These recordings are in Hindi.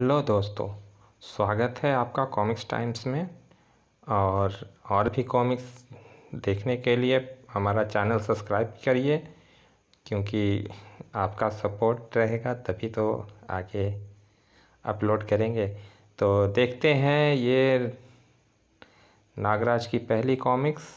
हेलो दोस्तों स्वागत है आपका कॉमिक्स टाइम्स में और और भी कॉमिक्स देखने के लिए हमारा चैनल सब्सक्राइब करिए क्योंकि आपका सपोर्ट रहेगा तभी तो आगे अपलोड करेंगे तो देखते हैं ये नागराज की पहली कॉमिक्स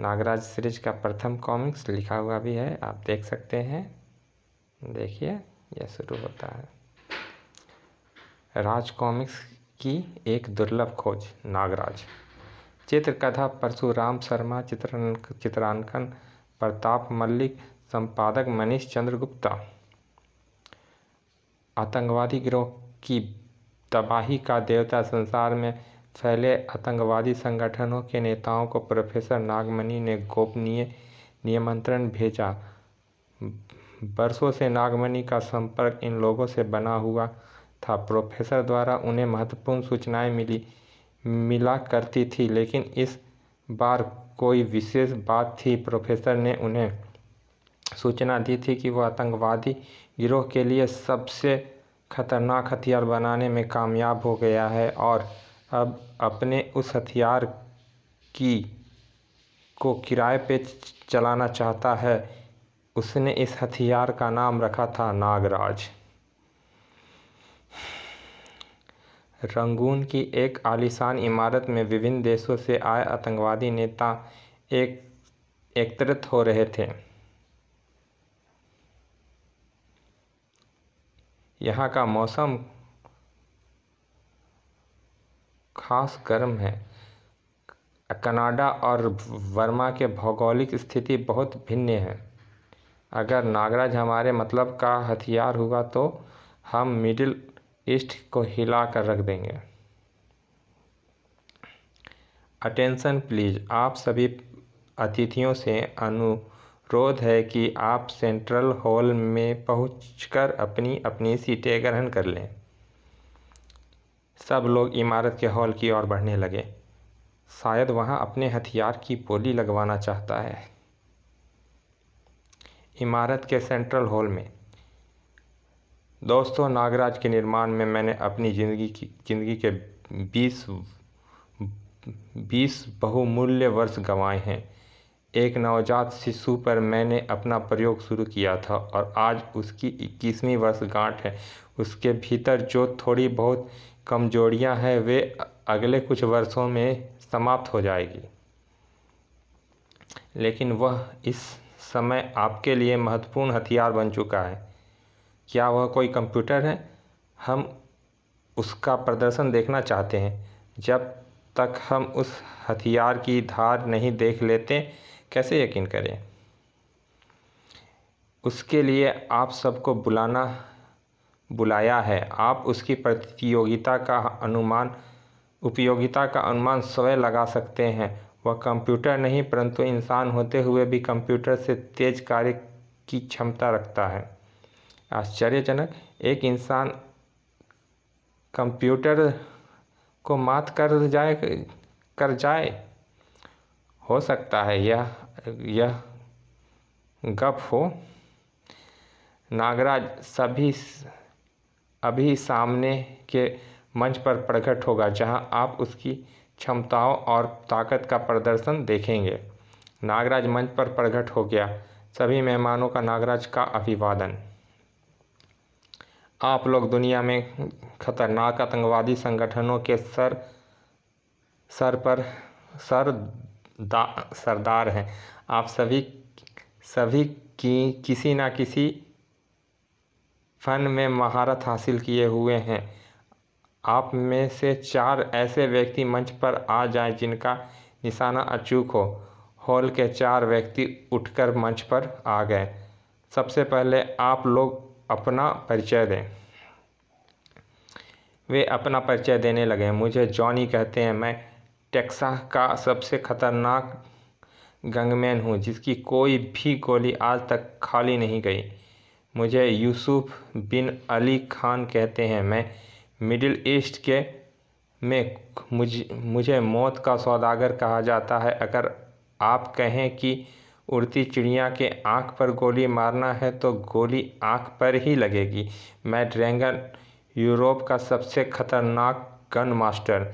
नागराज सीरीज का प्रथम कॉमिक्स लिखा हुआ भी है आप देख सकते हैं देखिए यह शुरू होता है राज कॉमिक्स की एक दुर्लभ खोज नागराज चित्रकथा परशुराम शर्मा चित्र चित्रांकन प्रताप मल्लिक संपादक मनीष चंद्र गुप्ता आतंकवादी गिरोह की तबाही का देवता संसार में फैले आतंकवादी संगठनों के नेताओं को प्रोफेसर नागमणि ने गोपनीय निमंत्रण भेजा बरसों से नागमणि का संपर्क इन लोगों से बना हुआ था प्रोफेसर द्वारा उन्हें महत्वपूर्ण सूचनाएं मिली मिला करती थी लेकिन इस बार कोई विशेष बात थी प्रोफेसर ने उन्हें सूचना दी थी कि वह आतंकवादी गिरोह के लिए सबसे खतरनाक हथियार बनाने में कामयाब हो गया है और अब अपने उस हथियार की को किराए पे चलाना चाहता है उसने इस हथियार का नाम रखा था नागराज रंगून की एक आलीशान इमारत में विभिन्न देशों से आए आतंकवादी नेता एक एकत्रित हो रहे थे यहाँ का मौसम खास गर्म है कनाडा और वर्मा के भौगोलिक स्थिति बहुत भिन्न है अगर नागराज हमारे मतलब का हथियार हुआ तो हम मिडिल ईस्ट को हिला कर रख देंगे अटेंशन प्लीज़ आप सभी अतिथियों से अनुरोध है कि आप सेंट्रल हॉल में पहुंचकर अपनी अपनी सीटें ग्रहण कर लें सब लोग इमारत के हॉल की ओर बढ़ने लगे शायद वहाँ अपने हथियार की पोली लगवाना चाहता है इमारत के सेंट्रल हॉल में दोस्तों नागराज के निर्माण में मैंने अपनी ज़िंदगी की ज़िंदगी के बीस बीस बहुमूल्य वर्ष गंवाए हैं एक नवजात शिशु पर मैंने अपना प्रयोग शुरू किया था और आज उसकी इक्कीसवीं वर्षगांठ है उसके भीतर जो थोड़ी बहुत कमजोरियां हैं वे अगले कुछ वर्षों में समाप्त हो जाएगी लेकिन वह इस समय आपके लिए महत्वपूर्ण हथियार बन चुका है क्या वह कोई कंप्यूटर है हम उसका प्रदर्शन देखना चाहते हैं जब तक हम उस हथियार की धार नहीं देख लेते कैसे यकीन करें उसके लिए आप सबको बुलाना बुलाया है आप उसकी प्रतियोगिता का अनुमान उपयोगिता का अनुमान स्वयं लगा सकते हैं वह कंप्यूटर नहीं परंतु इंसान होते हुए भी कंप्यूटर से तेज कार्य की क्षमता रखता है आश्चर्यजनक एक इंसान कंप्यूटर को मात कर जाए कर जाए हो सकता है यह यह गप हो नागराज सभी अभी सामने के मंच पर प्रकट होगा जहां आप उसकी क्षमताओं और ताकत का प्रदर्शन देखेंगे नागराज मंच पर प्रकट हो गया सभी मेहमानों का नागराज का अभिवादन आप लोग दुनिया में खतरनाक आतंकवादी संगठनों के सर सर पर सर सरदार हैं आप सभी सभी की किसी ना किसी फन में महारत हासिल किए हुए हैं आप में से चार ऐसे व्यक्ति मंच पर आ जाएं जिनका निशाना अचूक हो हॉल के चार व्यक्ति उठकर मंच पर आ गए सबसे पहले आप लोग अपना परिचय दें वे अपना परिचय देने लगे मुझे जॉनी कहते हैं मैं टेक्सा का सबसे खतरनाक गंगमैन हूँ जिसकी कोई भी गोली आज तक खाली नहीं गई मुझे यूसुफ बिन अली खान कहते हैं मैं मिडिल ईस्ट के में मुझे मुझे मौत का सौदागर कहा जाता है अगर आप कहें कि उड़ती चिड़िया के आँख पर गोली मारना है तो गोली आँख पर ही लगेगी मैं ड्रैगन यूरोप का सबसे खतरनाक गन मास्टर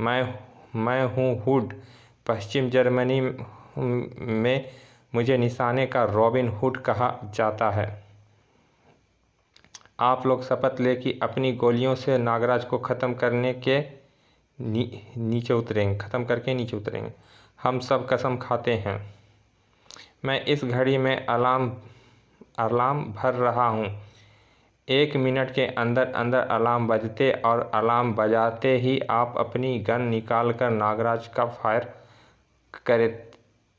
मैं मैं हूँ हुड पश्चिम जर्मनी में मुझे निशाने का रॉबिन हुड कहा जाता है आप लोग शपथ लें कि अपनी गोलियों से नागराज को ख़त्म करने के नी, नीचे उतरेंगे ख़त्म करके नीचे उतरेंगे हम सब कसम खाते हैं मैं इस घड़ी में अलार्म अलार्म भर रहा हूँ एक मिनट के अंदर अंदर अलार्म बजते और अलार्म बजाते ही आप अपनी गन निकाल कर नागराज का फायर करे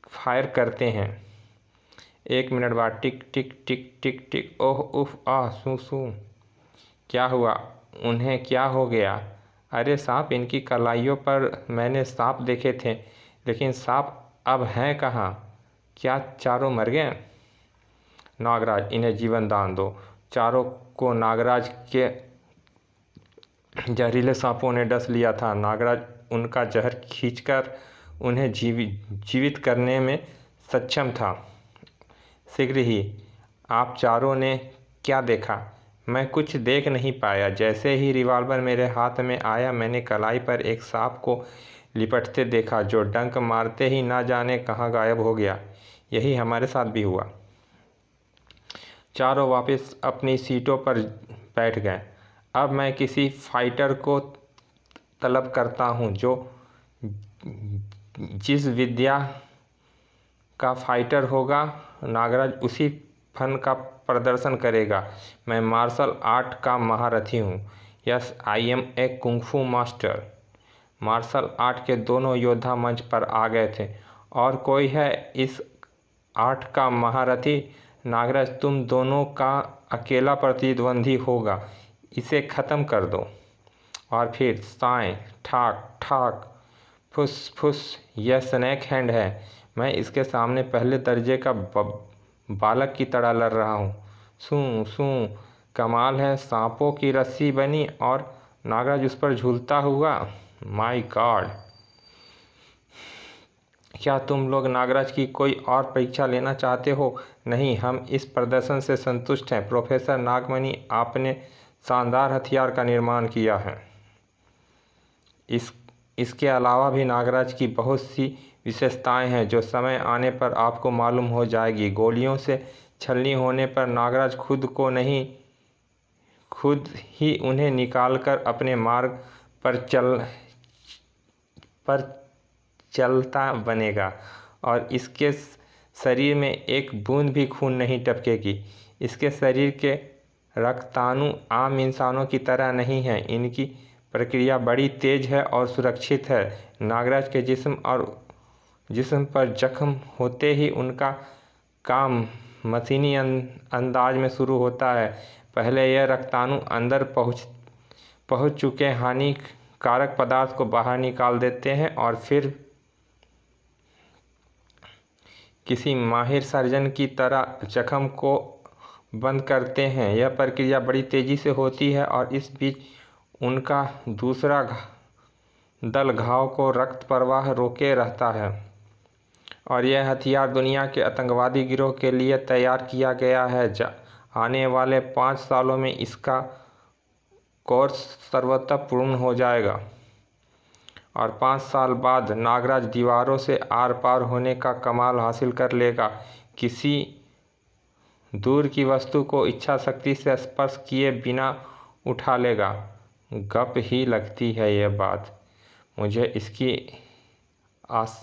फायर करते हैं एक मिनट बाद टिक टिक टिक टिक टिक ओह उफ आह सू सू क्या हुआ उन्हें क्या हो गया अरे सांप इनकी कलाइयों पर मैंने सांप देखे थे लेकिन सांप अब हैं कहाँ क्या चारों मर गए नागराज इन्हें जीवन दान दो चारों को नागराज के जहरीले सांपों ने डस लिया था नागराज उनका जहर खींचकर उन्हें जीवित जीवित करने में सक्षम था शीघ्र ही आप चारों ने क्या देखा मैं कुछ देख नहीं पाया जैसे ही रिवाल्वर मेरे हाथ में आया मैंने कलाई पर एक सांप को लिपटते देखा जो डंक मारते ही ना जाने कहाँ गायब हो गया यही हमारे साथ भी हुआ चारों वापस अपनी सीटों पर बैठ गए अब मैं किसी फाइटर को तलब करता हूँ जो जिस विद्या का फाइटर होगा नागराज उसी फन का प्रदर्शन करेगा मैं मार्शल आर्ट का महारथी हूँ yes I am a kung fu master martial art के दोनों योद्धा मंच पर आ गए थे और कोई है इस आठ का महारथी नागराज तुम दोनों का अकेला प्रतिद्वंदी होगा इसे ख़त्म कर दो और फिर साए ठाक ठाक फुस फुस यह स्नैक हैंड है मैं इसके सामने पहले दर्जे का बालक की तरह लड़ रहा हूँ सू सू कमाल है सांपों की रस्सी बनी और नागराज उस पर झूलता हुआ माय गॉड क्या तुम लोग नागराज की कोई और परीक्षा लेना चाहते हो नहीं हम इस प्रदर्शन से संतुष्ट हैं प्रोफेसर नागमणि आपने शानदार हथियार का निर्माण किया है इस इसके अलावा भी नागराज की बहुत सी विशेषताएं हैं जो समय आने पर आपको मालूम हो जाएगी गोलियों से छलनी होने पर नागराज खुद को नहीं खुद ही उन्हें निकालकर अपने मार्ग पर चल पर चलता बनेगा और इसके शरीर में एक बूंद भी खून नहीं टपकेगी इसके शरीर के रक्ताणु आम इंसानों की तरह नहीं हैं इनकी प्रक्रिया बड़ी तेज है और सुरक्षित है नागराज के जिस्म और जिस्म पर जख्म होते ही उनका काम मशीनी अं-, अंदाज में शुरू होता है पहले यह रक्ताणु अंदर पहुँच पहुँच चुके हानिकारक पदार्थ को बाहर निकाल देते हैं और फिर किसी माहिर सर्जन की तरह जख्म को बंद करते हैं यह प्रक्रिया बड़ी तेज़ी से होती है और इस बीच उनका दूसरा दल घाव को रक्त प्रवाह रोके रहता है और यह हथियार दुनिया के आतंकवादी गिरोह के लिए तैयार किया गया है आने वाले पाँच सालों में इसका कोर्स सर्वतः पूर्ण हो जाएगा और पाँच साल बाद नागराज दीवारों से आर पार होने का कमाल हासिल कर लेगा किसी दूर की वस्तु को इच्छा शक्ति से स्पर्श किए बिना उठा लेगा गप ही लगती है यह बात मुझे इसकी आस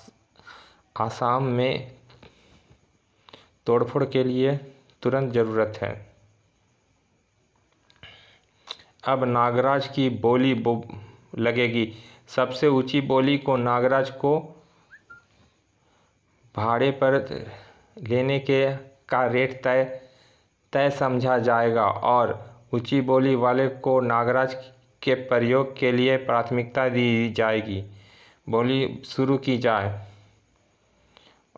आसाम में तोड़फोड़ के लिए तुरंत ज़रूरत है अब नागराज की बोली बो लगेगी सबसे ऊंची बोली को नागराज को भाड़े पर लेने के का रेट तय तय समझा जाएगा और ऊंची बोली वाले को नागराज के प्रयोग के लिए प्राथमिकता दी जाएगी बोली शुरू की जाए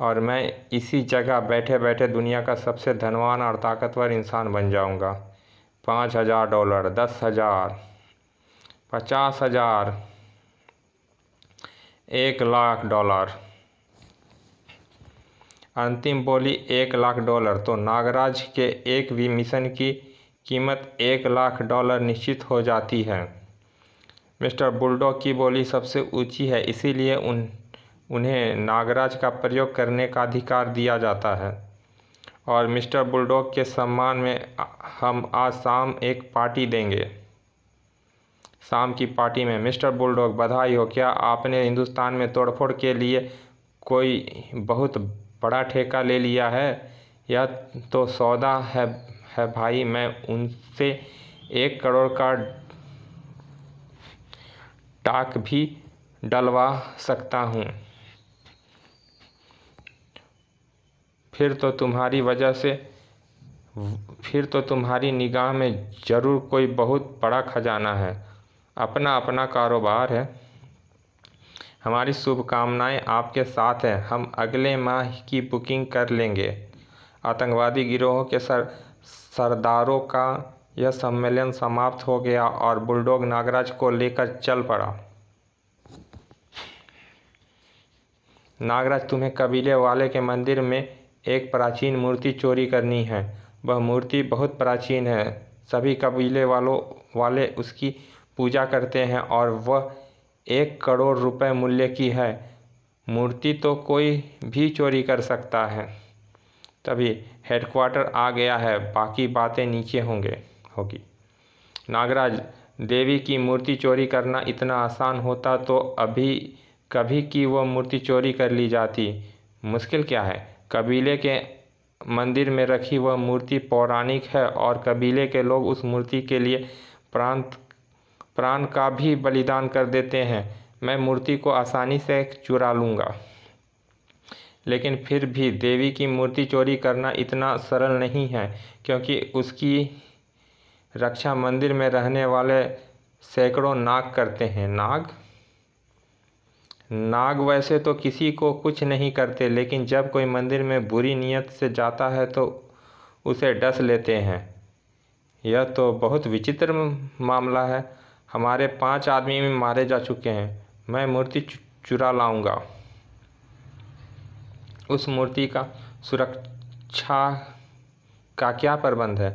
और मैं इसी जगह बैठे बैठे दुनिया का सबसे धनवान और ताकतवर इंसान बन जाऊंगा पाँच हज़ार डॉलर दस हज़ार पचास हज़ार एक लाख डॉलर अंतिम बोली एक लाख डॉलर तो नागराज के एक भी मिशन की कीमत एक लाख डॉलर निश्चित हो जाती है मिस्टर बुलडॉग की बोली सबसे ऊंची है इसीलिए उन उन्हें नागराज का प्रयोग करने का अधिकार दिया जाता है और मिस्टर बुलडॉग के सम्मान में हम आज शाम एक पार्टी देंगे शाम की पार्टी में मिस्टर बुलडॉग बधाई हो क्या आपने हिंदुस्तान में तोड़फोड़ के लिए कोई बहुत बड़ा ठेका ले लिया है यह तो सौदा है है भाई मैं उनसे एक करोड़ का टाक भी डलवा सकता हूँ फिर तो तुम्हारी वजह से फिर तो तुम्हारी निगाह में ज़रूर कोई बहुत बड़ा खजाना है अपना अपना कारोबार है हमारी शुभकामनाएं आपके साथ हैं हम अगले माह की बुकिंग कर लेंगे आतंकवादी गिरोहों के सर सरदारों का यह सम्मेलन समाप्त हो गया और बुलडोग नागराज को लेकर चल पड़ा नागराज तुम्हें कबीले वाले के मंदिर में एक प्राचीन मूर्ति चोरी करनी है वह मूर्ति बहुत प्राचीन है सभी कबीले वालों वाले उसकी पूजा करते हैं और वह एक करोड़ रुपए मूल्य की है मूर्ति तो कोई भी चोरी कर सकता है तभी हेडक्वार्टर आ गया है बाकी बातें नीचे होंगे होगी नागराज देवी की मूर्ति चोरी करना इतना आसान होता तो अभी कभी की वह मूर्ति चोरी कर ली जाती मुश्किल क्या है कबीले के मंदिर में रखी वह मूर्ति पौराणिक है और कबीले के लोग उस मूर्ति के लिए प्रांत प्राण का भी बलिदान कर देते हैं मैं मूर्ति को आसानी से चुरा लूँगा लेकिन फिर भी देवी की मूर्ति चोरी करना इतना सरल नहीं है क्योंकि उसकी रक्षा मंदिर में रहने वाले सैकड़ों नाग करते हैं नाग नाग वैसे तो किसी को कुछ नहीं करते लेकिन जब कोई मंदिर में बुरी नीयत से जाता है तो उसे डस लेते हैं यह तो बहुत विचित्र मामला है हमारे पांच आदमी भी मारे जा चुके हैं मैं मूर्ति चुरा लाऊंगा उस मूर्ति का सुरक्षा का क्या प्रबंध है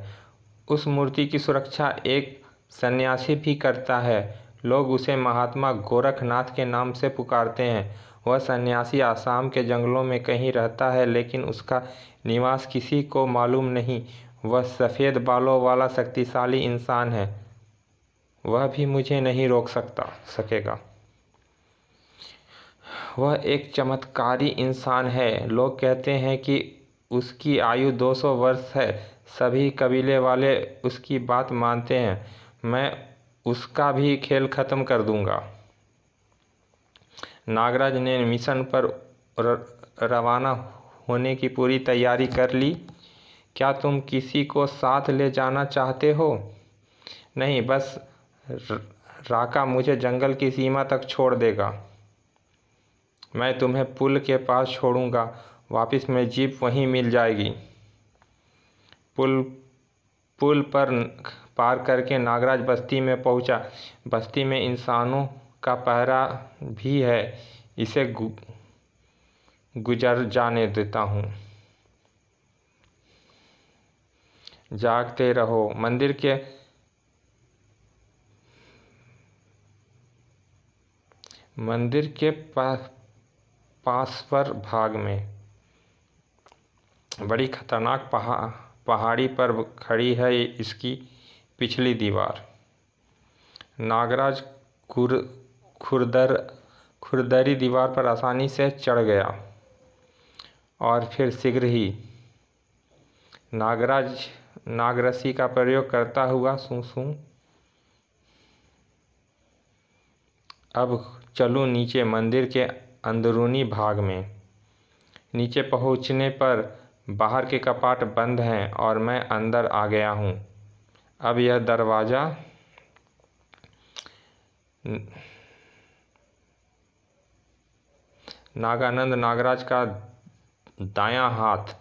उस मूर्ति की सुरक्षा एक सन्यासी भी करता है लोग उसे महात्मा गोरखनाथ के नाम से पुकारते हैं वह सन्यासी आसाम के जंगलों में कहीं रहता है लेकिन उसका निवास किसी को मालूम नहीं वह सफ़ेद बालों वाला शक्तिशाली इंसान है वह भी मुझे नहीं रोक सकता सकेगा वह एक चमत्कारी इंसान है लोग कहते हैं कि उसकी आयु 200 वर्ष है सभी कबीले वाले उसकी बात मानते हैं मैं उसका भी खेल ख़त्म कर दूंगा नागराज ने मिशन पर रवाना होने की पूरी तैयारी कर ली क्या तुम किसी को साथ ले जाना चाहते हो नहीं बस राका मुझे जंगल की सीमा तक छोड़ देगा मैं तुम्हें पुल के पास छोड़ूंगा वापस में जीप वहीं मिल जाएगी पुल पुल पर पार करके नागराज बस्ती में पहुंचा बस्ती में इंसानों का पहरा भी है इसे गु, गुजर जाने देता हूँ जागते रहो मंदिर के मंदिर के पर भाग में बड़ी खतरनाक पहा पहाड़ी पर खड़ी है इसकी पिछली दीवार नागराज खुर खुरदर खुरदरी दीवार पर आसानी से चढ़ गया और फिर शीघ्र ही नागराज नागरसी का प्रयोग करता हुआ सूसू अब चलूँ नीचे मंदिर के अंदरूनी भाग में नीचे पहुँचने पर बाहर के कपाट बंद हैं और मैं अंदर आ गया हूँ अब यह दरवाज़ा नागानंद नागराज का दायां हाथ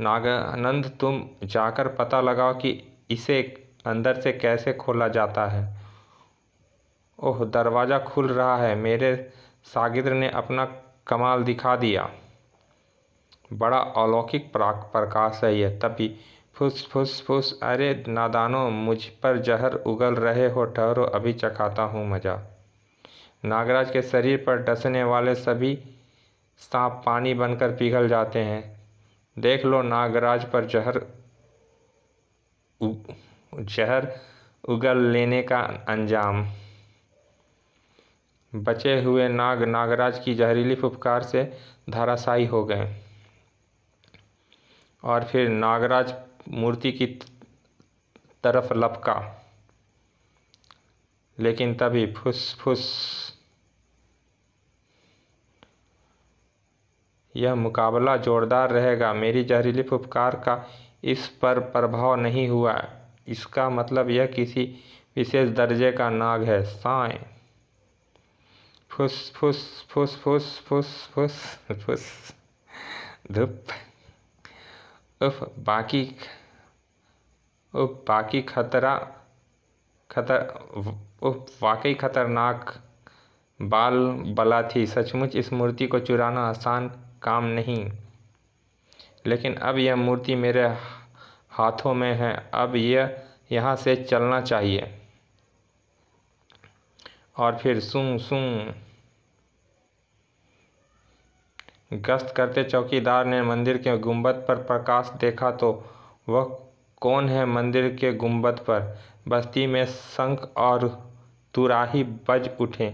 नागानंद तुम जाकर पता लगाओ कि इसे अंदर से कैसे खोला जाता है ओह दरवाज़ा खुल रहा है मेरे सागिद्र ने अपना कमाल दिखा दिया बड़ा अलौकिक प्रकाश है यह तभी फुस फुस फुस अरे नादानों मुझ पर जहर उगल रहे हो ठहरो अभी चखाता हूँ मज़ा नागराज के शरीर पर डसने वाले सभी सांप पानी बनकर पिघल जाते हैं देख लो नागराज पर जहर जहर उगल लेने का अंजाम बचे हुए नाग नागराज की जहरीली फुफकार से धाराशाही हो गए और फिर नागराज मूर्ति की तरफ लपका लेकिन तभी फुस फुस यह मुकाबला जोरदार रहेगा मेरी जहरीली फुफकार का इस पर प्रभाव नहीं हुआ इसका मतलब यह किसी विशेष दर्जे का नाग है साए फुस फुस फुस फुस फुस फुस फुस धुप उफ बाकी उफ बाकी खतरा खतर उफ वाकई खतरनाक बाल बला थी सचमुच इस मूर्ति को चुराना आसान काम नहीं लेकिन अब यह मूर्ति मेरे हाथों में है अब यह यहाँ से चलना चाहिए और फिर सूं सूं गश्त करते चौकीदार ने मंदिर के गुंबद पर प्रकाश देखा तो वह कौन है मंदिर के गुंबद पर बस्ती में शंख और तुराही बज उठे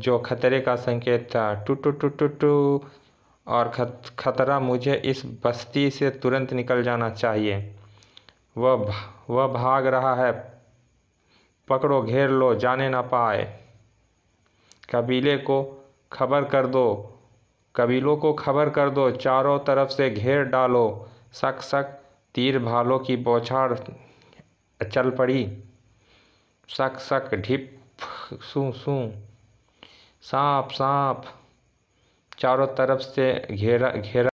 जो खतरे का संकेत था टू टू टू टू टू और खतरा मुझे इस बस्ती से तुरंत निकल जाना चाहिए वह वह भाग रहा है पकड़ो घेर लो जाने ना पाए कबीले को खबर कर दो कबीलों को खबर कर दो चारों तरफ से घेर डालो सक सक तीर भालों की बौछार चल पड़ी सक सक ढिप सू सू सांप सांप चारों तरफ से घेरा घेरा